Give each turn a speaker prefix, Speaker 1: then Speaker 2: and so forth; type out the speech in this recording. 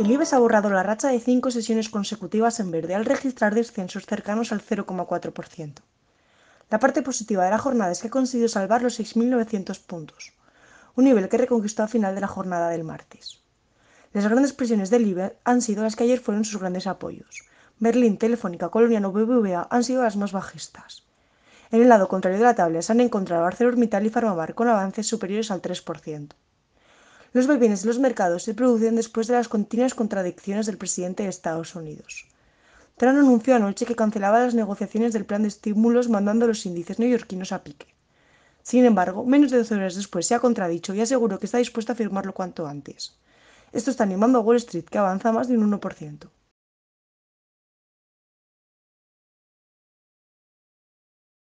Speaker 1: El IBEX ha borrado la racha de cinco sesiones consecutivas en verde al registrar descensos cercanos al 0,4%. La parte positiva de la jornada es que ha conseguido salvar los 6.900 puntos, un nivel que reconquistó a final de la jornada del martes. Las grandes presiones del IBEX han sido las que ayer fueron sus grandes apoyos. Berlín, Telefónica, y BBVA han sido las más bajistas. En el lado contrario de la tabla se han encontrado ArcelorMittal y Farmabar con avances superiores al 3%. Los vaivenes de los mercados se producen después de las continuas contradicciones del presidente de Estados Unidos. Trump anunció anoche que cancelaba las negociaciones del plan de estímulos mandando los índices neoyorquinos a pique. Sin embargo, menos de 12 horas después se ha contradicho y aseguró que está dispuesto a firmarlo cuanto antes. Esto está animando a Wall Street, que avanza más de un 1%.